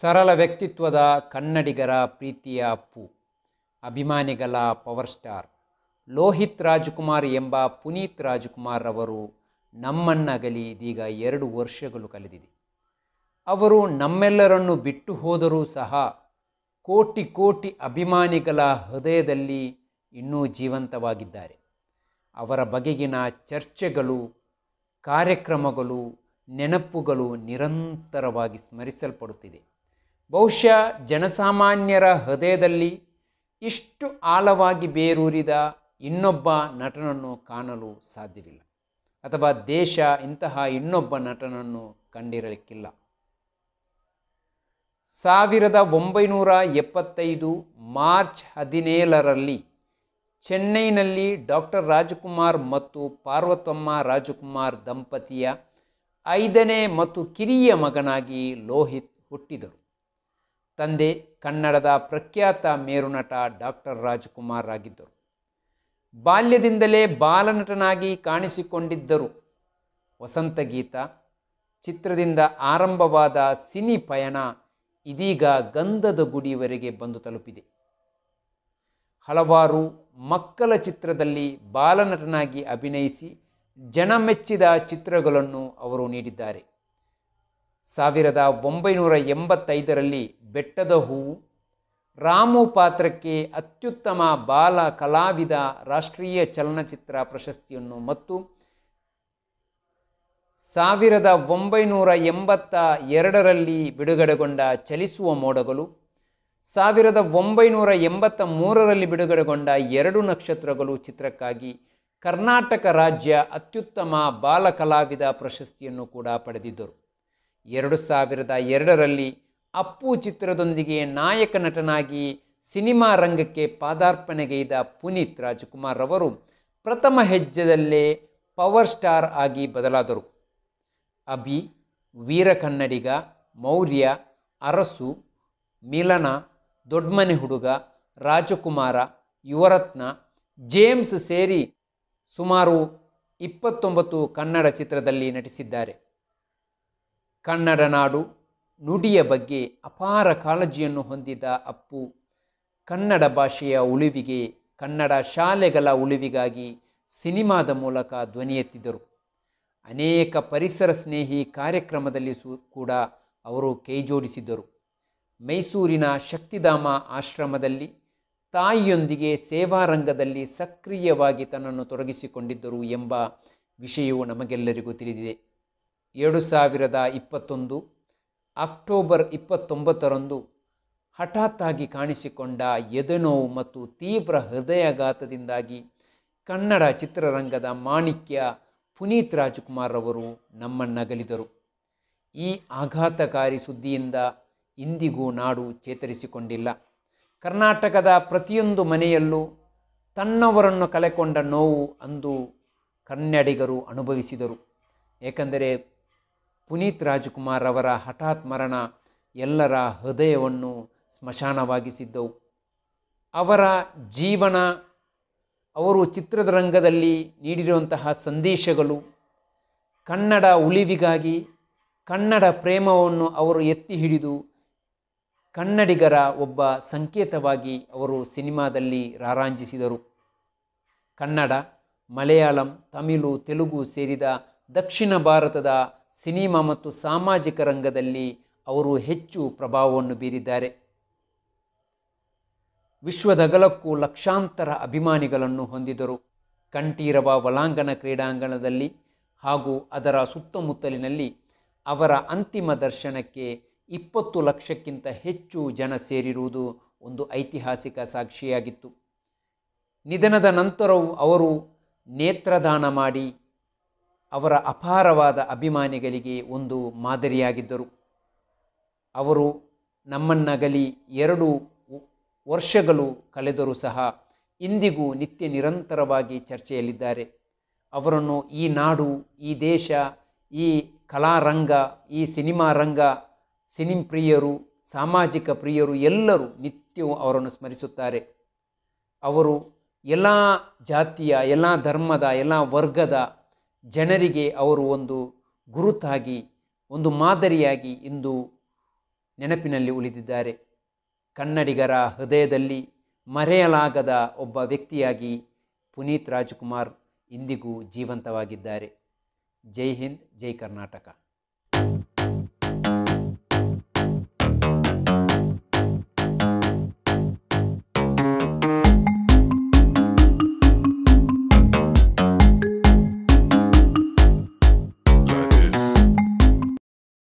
ಸರಳ ವ್ಯಕ್ತಿತ್ವದ ಕನ್ನಡಿಗರ ಪ್ರೀತಿಯ ಅಪ್ಪು ಅಭಿಮಾನಿಗಳ ಪವರ್ ಸ್ಟಾರ್ ಲೋಹಿತ್ ರಾಜ್ಕುಮಾರ್ ಎಂಬ ಪುನೀತ್ ರಾಜ್ಕುಮಾರ್ ಅವರು ನಮ್ಮನ್ನಗಲಿ ಇದೀಗ ಎರಡು ವರ್ಷಗಳು ಕಳೆದಿದೆ ಅವರು ನಮ್ಮೆಲ್ಲರನ್ನು ಬಿಟ್ಟು ಹೋದರೂ ಸಹ ಕೋಟಿ ಕೋಟಿ ಅಭಿಮಾನಿಗಳ ಹೃದಯದಲ್ಲಿ ಇನ್ನೂ ಜೀವಂತವಾಗಿದ್ದಾರೆ ಅವರ ಬಗೆಗಿನ ಚರ್ಚೆಗಳು ಕಾರ್ಯಕ್ರಮಗಳು ನೆನಪುಗಳು ನಿರಂತರವಾಗಿ ಸ್ಮರಿಸಲ್ಪಡುತ್ತಿದೆ ಬಹುಶಃ ಜನಸಾಮಾನ್ಯರ ಹೃದಯದಲ್ಲಿ ಇಷ್ಟು ಆಳವಾಗಿ ಬೇರೂರಿದ ಇನ್ನೊಬ್ಬ ನಟನನ್ನು ಕಾಣಲು ಸಾಧ್ಯವಿಲ್ಲ ಅಥವಾ ದೇಶ ಇಂತಹ ಇನ್ನೊಬ್ಬ ನಟನನ್ನು ಕಂಡಿರಲಿಕ್ಕಿಲ್ಲ ಸಾವಿರದ ಒಂಬೈನೂರ ಎಪ್ಪತ್ತೈದು ಮಾರ್ಚ್ ಹದಿನೇಳರಲ್ಲಿ ಚೆನ್ನೈನಲ್ಲಿ ಡಾಕ್ಟರ್ ರಾಜಕುಮಾರ್ ಮತ್ತು ಪಾರ್ವತಮ್ಮ ರಾಜಕುಮಾರ್ ದಂಪತಿಯ ಐದನೇ ಮತ್ತು ಕಿರಿಯ ಮಗನಾಗಿ ಲೋಹಿತ್ ಹುಟ್ಟಿದರು ತಂದೆ ಕನ್ನಡದ ಪ್ರಖ್ಯಾತ ಮೇರುನಟ ಡಾಕ್ಟರ್ ರಾಜ್ಕುಮಾರ್ ಆಗಿದ್ದರು ಬಾಲ್ಯದಿಂದಲೇ ಬಾಲನಟನಾಗಿ ಕಾಣಿಸಿಕೊಂಡಿದ್ದರು ವಸಂತ ಗೀತ ಚಿತ್ರದಿಂದ ಆರಂಭವಾದ ಸಿನಿ ಪಯಣ ಇದೀಗ ಗಂಧದ ಗುಡಿವರೆಗೆ ಬಂದು ತಲುಪಿದೆ ಹಲವಾರು ಮಕ್ಕಳ ಚಿತ್ರದಲ್ಲಿ ಬಾಲನಟನಾಗಿ ಅಭಿನಯಿಸಿ ಜನಮೆಚ್ಚಿದ ಚಿತ್ರಗಳನ್ನು ಅವರು ನೀಡಿದ್ದಾರೆ ಸಾವಿರದ ಒಂಬೈನೂರ ಎಂಬತ್ತೈದರಲ್ಲಿ ಬೆಟ್ಟದ ಹೂವು ರಾಮು ಪಾತ್ರಕ್ಕೆ ಅತ್ಯುತ್ತಮ ಬಾಲ ಕಲಾವಿದ ರಾಷ್ಟ್ರೀಯ ಚಲನಚಿತ್ರ ಪ್ರಶಸ್ತಿಯನ್ನು ಮತ್ತು ಸಾವಿರದ ಒಂಬೈನೂರ ಎಂಬತ್ತ ಎರಡರಲ್ಲಿ ಬಿಡುಗಡೆಗೊಂಡ ಚಲಿಸುವ ಮೋಡಗಳು ಸಾವಿರದ ಒಂಬೈನೂರ ಎಂಬತ್ತ ಮೂರರಲ್ಲಿ ಬಿಡುಗಡೆಗೊಂಡ ಎರಡು ನಕ್ಷತ್ರಗಳು ಚಿತ್ರಕ್ಕಾಗಿ ಕರ್ನಾಟಕ ರಾಜ್ಯ ಅತ್ಯುತ್ತಮ ಬಾಲ ಕಲಾವಿದ ಪ್ರಶಸ್ತಿಯನ್ನು ಕೂಡ ಪಡೆದಿದ್ದರು ಎರಡು ಸಾವಿರದ ಎರಡರಲ್ಲಿ ಅಪ್ಪು ಚಿತ್ರದೊಂದಿಗೆ ನಾಯಕ ನಟನಾಗಿ ಸಿನಿಮಾ ರಂಗಕ್ಕೆ ಪಾದಾರ್ಪಣೆಗೈದ ಪುನೀತ್ ರಾಜ್ಕುಮಾರ್ ಅವರು ಪ್ರಥಮ ಹೆಜ್ಜೆದಲ್ಲೇ ಪವರ್ ಸ್ಟಾರ್ ಆಗಿ ಬದಲಾದರು ಅಭಿ ಕನ್ನಡಿಗ ಮೌರ್ಯ ಅರಸು ಮಿಲನ ದೊಡ್ಮನೆ ಹುಡುಗ ರಾಜಕುಮಾರ ಯುವರತ್ನ ಜೇಮ್ಸ್ ಸೇರಿ ಸುಮಾರು ಇಪ್ಪತ್ತೊಂಬತ್ತು ಕನ್ನಡ ಚಿತ್ರದಲ್ಲಿ ನಟಿಸಿದ್ದಾರೆ ಕನ್ನಡ ನಾಡು ನುಡಿಯ ಬಗ್ಗೆ ಅಪಾರ ಕಾಳಜಿಯನ್ನು ಹೊಂದಿದ ಅಪ್ಪು ಕನ್ನಡ ಭಾಷೆಯ ಉಳಿವಿಗೆ ಕನ್ನಡ ಶಾಲೆಗಳ ಉಳಿವಿಗಾಗಿ ಸಿನಿಮಾದ ಮೂಲಕ ಧ್ವನಿಯೆತ್ತಿದರು ಅನೇಕ ಪರಿಸರ ಸ್ನೇಹಿ ಕಾರ್ಯಕ್ರಮದಲ್ಲಿ ಸು ಕೂಡ ಅವರು ಕೈಜೋಡಿಸಿದ್ದರು ಮೈಸೂರಿನ ಶಕ್ತಿಧಾಮ ಆಶ್ರಮದಲ್ಲಿ ತಾಯಿಯೊಂದಿಗೆ ಸೇವಾ ರಂಗದಲ್ಲಿ ಸಕ್ರಿಯವಾಗಿ ತನ್ನನ್ನು ತೊಡಗಿಸಿಕೊಂಡಿದ್ದರು ಎಂಬ ವಿಷಯವು ನಮಗೆಲ್ಲರಿಗೂ ತಿಳಿದಿದೆ ಎರಡು ಸಾವಿರದ ಇಪ್ಪತ್ತೊಂದು ಅಕ್ಟೋಬರ್ ಇಪ್ಪತ್ತೊಂಬತ್ತರಂದು ಹಠಾತ್ತಾಗಿ ಕಾಣಿಸಿಕೊಂಡ ಎದೆನೋವು ಮತ್ತು ತೀವ್ರ ಹೃದಯಾಘಾತದಿಂದಾಗಿ ಕನ್ನಡ ಚಿತ್ರರಂಗದ ಮಾಣಿಕ್ಯ ಪುನೀತ್ ರಾಜ್ಕುಮಾರ್ ಅವರು ನಮ್ಮನ್ನಗಲಿದರು ಈ ಆಘಾತಕಾರಿ ಸುದ್ದಿಯಿಂದ ಇಂದಿಗೂ ನಾಡು ಚೇತರಿಸಿಕೊಂಡಿಲ್ಲ ಕರ್ನಾಟಕದ ಪ್ರತಿಯೊಂದು ಮನೆಯಲ್ಲೂ ತನ್ನವರನ್ನು ಕಲೆಕೊಂಡ ನೋವು ಅಂದು ಕನ್ನಡಿಗರು ಅನುಭವಿಸಿದರು ಏಕೆಂದರೆ ಪುನೀತ್ ರಾಜ್ಕುಮಾರ್ ಅವರ ಹಠಾತ್ ಮರಣ ಎಲ್ಲರ ಹೃದಯವನ್ನು ಸ್ಮಶಾನವಾಗಿಸಿದ್ದವು ಅವರ ಜೀವನ ಅವರು ಚಿತ್ರದ ರಂಗದಲ್ಲಿ ನೀಡಿರುವಂತಹ ಸಂದೇಶಗಳು ಕನ್ನಡ ಉಳಿವಿಗಾಗಿ ಕನ್ನಡ ಪ್ರೇಮವನ್ನು ಅವರು ಎತ್ತಿ ಹಿಡಿದು ಕನ್ನಡಿಗರ ಒಬ್ಬ ಸಂಕೇತವಾಗಿ ಅವರು ಸಿನಿಮಾದಲ್ಲಿ ರಾರಾಂಜಿಸಿದರು ಕನ್ನಡ ಮಲಯಾಳಂ ತಮಿಳು ತೆಲುಗು ಸೇರಿದ ದಕ್ಷಿಣ ಭಾರತದ ಸಿನಿಮಾ ಮತ್ತು ಸಾಮಾಜಿಕ ರಂಗದಲ್ಲಿ ಅವರು ಹೆಚ್ಚು ಪ್ರಭಾವವನ್ನು ಬೀರಿದ್ದಾರೆ ವಿಶ್ವದಗಲಕ್ಕೂ ಲಕ್ಷಾಂತರ ಅಭಿಮಾನಿಗಳನ್ನು ಹೊಂದಿದರು ಕಂಠೀರವ ಒಳಾಂಗಣ ಕ್ರೀಡಾಂಗಣದಲ್ಲಿ ಹಾಗೂ ಅದರ ಸುತ್ತಮುತ್ತಲಿನಲ್ಲಿ ಅವರ ಅಂತಿಮ ದರ್ಶನಕ್ಕೆ ಇಪ್ಪತ್ತು ಲಕ್ಷಕ್ಕಿಂತ ಹೆಚ್ಚು ಜನ ಸೇರಿರುವುದು ಒಂದು ಐತಿಹಾಸಿಕ ಸಾಕ್ಷಿಯಾಗಿತ್ತು ನಿಧನದ ನಂತರವೂ ಅವರು ನೇತ್ರದಾನ ಮಾಡಿ ಅವರ ಅಪಾರವಾದ ಅಭಿಮಾನಿಗಳಿಗೆ ಒಂದು ಮಾದರಿಯಾಗಿದ್ದರು ಅವರು ನಮ್ಮನ್ನಗಲಿ ಎರಡು ವರ್ಷಗಳು ಕಳೆದರೂ ಸಹ ಇಂದಿಗೂ ನಿತ್ಯ ನಿರಂತರವಾಗಿ ಚರ್ಚೆಯಲ್ಲಿದ್ದಾರೆ ಅವರನ್ನು ಈ ನಾಡು ಈ ದೇಶ ಈ ಕಲಾರಂಗ ಈ ಸಿನಿಮಾ ರಂಗ ಸಿನಿಮ್ ಪ್ರಿಯರು ಸಾಮಾಜಿಕ ಪ್ರಿಯರು ಎಲ್ಲರೂ ನಿತ್ಯವೂ ಅವರನ್ನು ಸ್ಮರಿಸುತ್ತಾರೆ ಅವರು ಎಲ್ಲ ಜಾತಿಯ ಎಲ್ಲ ಧರ್ಮದ ಎಲ್ಲ ವರ್ಗದ ಜನರಿಗೆ ಅವರು ಒಂದು ಗುರುತಾಗಿ ಒಂದು ಮಾದರಿಯಾಗಿ ಇಂದು ನೆನಪಿನಲ್ಲಿ ಉಳಿದಿದ್ದಾರೆ ಕನ್ನಡಿಗರ ಹೃದಯದಲ್ಲಿ ಮರೆಯಲಾಗದ ಒಬ್ಬ ವ್ಯಕ್ತಿಯಾಗಿ ಪುನೀತ್ ರಾಜ್ಕುಮಾರ್ ಇಂದಿಗೂ ಜೀವಂತವಾಗಿದ್ದಾರೆ ಜೈ ಹಿಂದ್ ಜೈ ಕರ್ನಾಟಕ